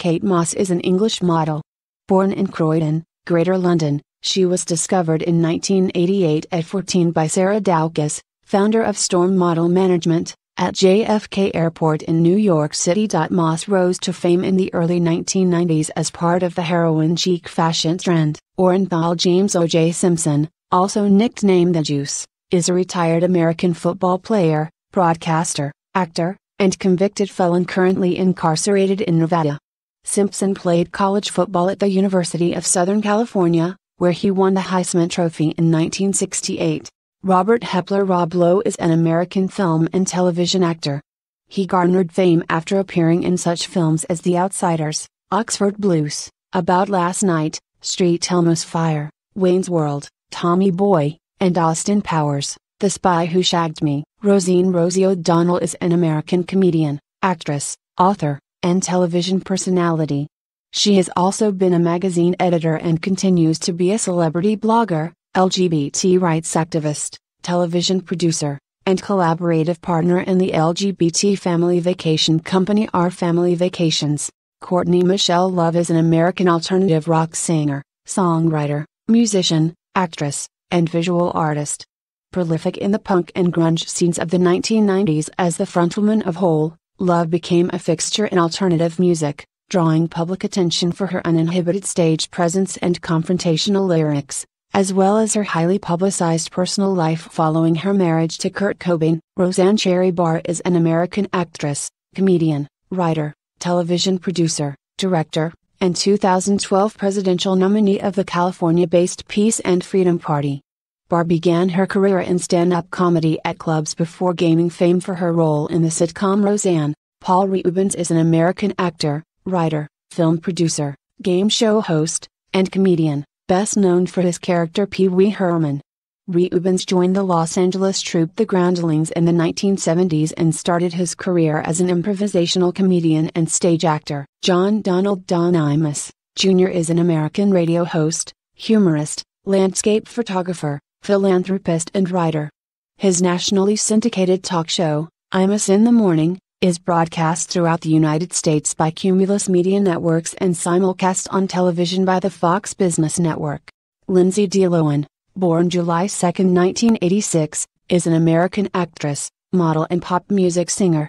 Kate Moss is an English model. Born in Croydon, Greater London, she was discovered in 1988 at 14 by Sarah Daukus, founder of Storm Model Management, at JFK Airport in New York City. Moss rose to fame in the early 1990s as part of the heroin chic fashion trend. Orenthal James O.J. Simpson, also nicknamed The Juice, is a retired American football player, broadcaster, actor, and convicted felon currently incarcerated in Nevada. Simpson played college football at the University of Southern California, where he won the Heisman Trophy in 1968. Robert Hepler Rob Lowe is an American film and television actor. He garnered fame after appearing in such films as The Outsiders, Oxford Blues, About Last Night, Street Elmo's Fire, Wayne's World, Tommy Boy, and Austin Powers, The Spy Who Shagged Me. Rosine Rosie O'Donnell is an American comedian, actress, author, and television personality. She has also been a magazine editor and continues to be a celebrity blogger, LGBT rights activist, television producer, and collaborative partner in the LGBT family vacation company Our Family Vacations. Courtney Michelle Love is an American alternative rock singer, songwriter, musician, actress, and visual artist. Prolific in the punk and grunge scenes of the 1990s as the frontwoman of Hole, Love became a fixture in alternative music, drawing public attention for her uninhibited stage presence and confrontational lyrics, as well as her highly publicized personal life following her marriage to Kurt Cobain. Roseanne Cherry Barr is an American actress, comedian, writer, television producer, director, and 2012 presidential nominee of the California based Peace and Freedom Party. Barr began her career in stand up comedy at clubs before gaining fame for her role in the sitcom Roseanne. Paul Reubens is an American actor, writer, film producer, game show host, and comedian, best known for his character Pee Wee Herman. Reubens joined the Los Angeles troupe The Groundlings in the 1970s and started his career as an improvisational comedian and stage actor. John Donald Don Imus, Jr. is an American radio host, humorist, landscape photographer, philanthropist and writer. His nationally syndicated talk show, Imus in the Morning, is broadcast throughout the United States by Cumulus Media Networks and simulcast on television by the Fox Business Network. Lindsay Lohan, born July 2, 1986, is an American actress, model and pop music singer.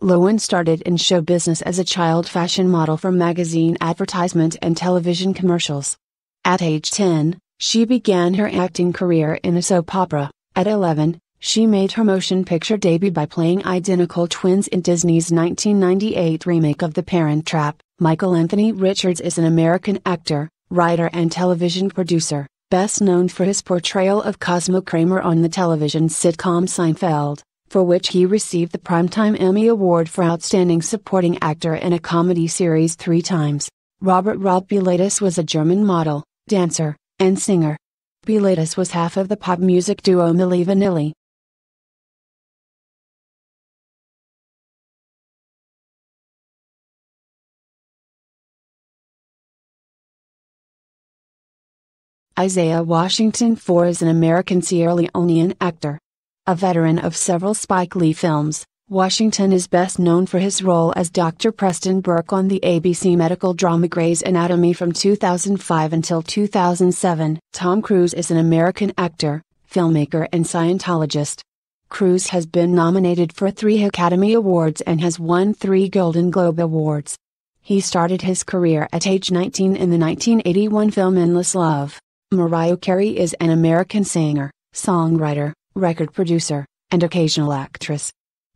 Lowen started in show business as a child fashion model for magazine advertisement and television commercials. At age 10, she began her acting career in a soap opera. At 11, she made her motion picture debut by playing identical twins in Disney's 1998 remake of The Parent Trap. Michael Anthony Richards is an American actor, writer, and television producer, best known for his portrayal of Cosmo Kramer on the television sitcom Seinfeld, for which he received the Primetime Emmy Award for Outstanding Supporting Actor in a Comedy Series three times. Robert Rob Bulatis was a German model, dancer, and singer. Bilatus was half of the pop music duo Milli Vanilli. Isaiah Washington Four is an American Sierra Leonean actor. A veteran of several Spike Lee films, Washington is best known for his role as Dr. Preston Burke on the ABC medical drama Grey's Anatomy from 2005 until 2007. Tom Cruise is an American actor, filmmaker, and Scientologist. Cruise has been nominated for three Academy Awards and has won three Golden Globe Awards. He started his career at age 19 in the 1981 film Endless Love. Mariah Carey is an American singer, songwriter, record producer, and occasional actress.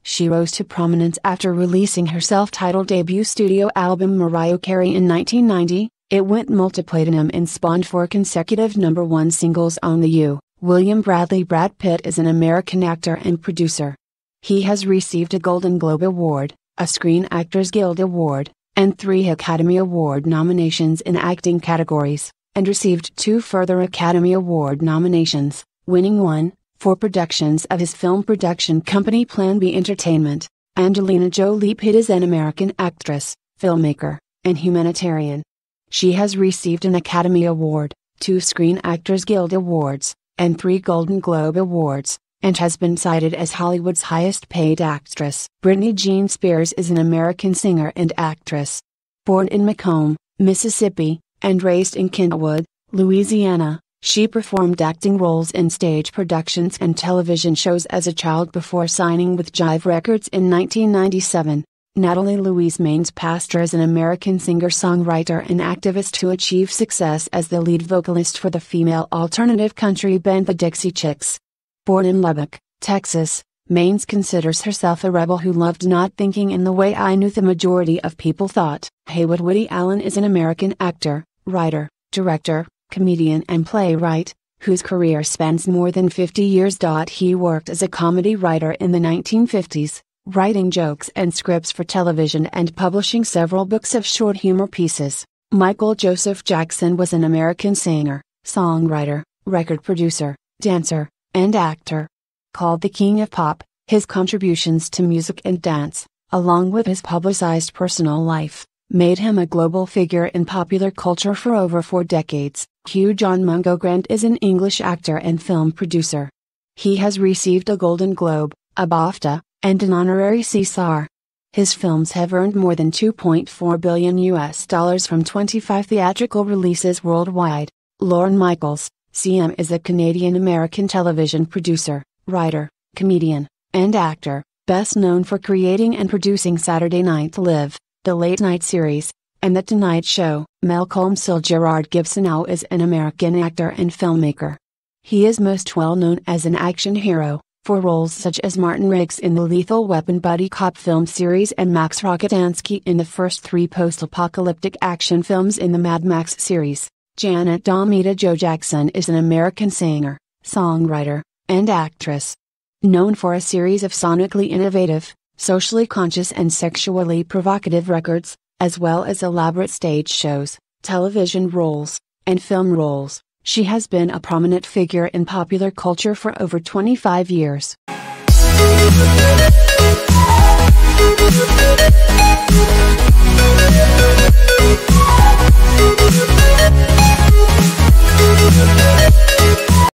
She rose to prominence after releasing her self titled debut studio album Mariah Carey in 1990. It went multi platinum and spawned four consecutive number one singles on the U. William Bradley Brad Pitt is an American actor and producer. He has received a Golden Globe Award, a Screen Actors Guild Award, and three Academy Award nominations in acting categories, and received two further Academy Award nominations, winning one, for productions of his film production company Plan B Entertainment, Angelina Jolie Pitt is an American actress, filmmaker, and humanitarian. She has received an Academy Award, two Screen Actors Guild Awards, and three Golden Globe Awards, and has been cited as Hollywood's highest paid actress. Brittany Jean Spears is an American singer and actress. Born in Macomb, Mississippi, and raised in Kentwood, Louisiana, she performed acting roles in stage productions and television shows as a child before signing with Jive Records in 1997. Natalie Louise Maines Pastor is an American singer songwriter and activist who achieved success as the lead vocalist for the female alternative country band The Dixie Chicks. Born in Lubbock, Texas, Maines considers herself a rebel who loved not thinking in the way I knew the majority of people thought. Haywood Woody Allen is an American actor, writer, director, comedian and playwright, whose career spans more than 50 years. He worked as a comedy writer in the 1950s, writing jokes and scripts for television and publishing several books of short humor pieces. Michael Joseph Jackson was an American singer, songwriter, record producer, dancer, and actor. Called the King of Pop, his contributions to music and dance, along with his publicized personal life, made him a global figure in popular culture for over four decades. Hugh John Mungo Grant is an English actor and film producer. He has received a Golden Globe, a BAFTA, and an honorary CSAR. His films have earned more than 2.4 billion US dollars from 25 theatrical releases worldwide. Lauren Michaels, CM is a Canadian American television producer, writer, comedian, and actor, best known for creating and producing Saturday Night Live. The Late Night Series, and The Tonight Show. Malcolm Sir Gerard Gibson is an American actor and filmmaker. He is most well known as an action hero, for roles such as Martin Riggs in the Lethal Weapon buddy cop film series and Max Rockatansky in the first three post-apocalyptic action films in the Mad Max series. Janet Domita Joe Jackson is an American singer, songwriter, and actress. Known for a series of sonically innovative, socially conscious and sexually provocative records, as well as elaborate stage shows, television roles, and film roles. She has been a prominent figure in popular culture for over 25 years.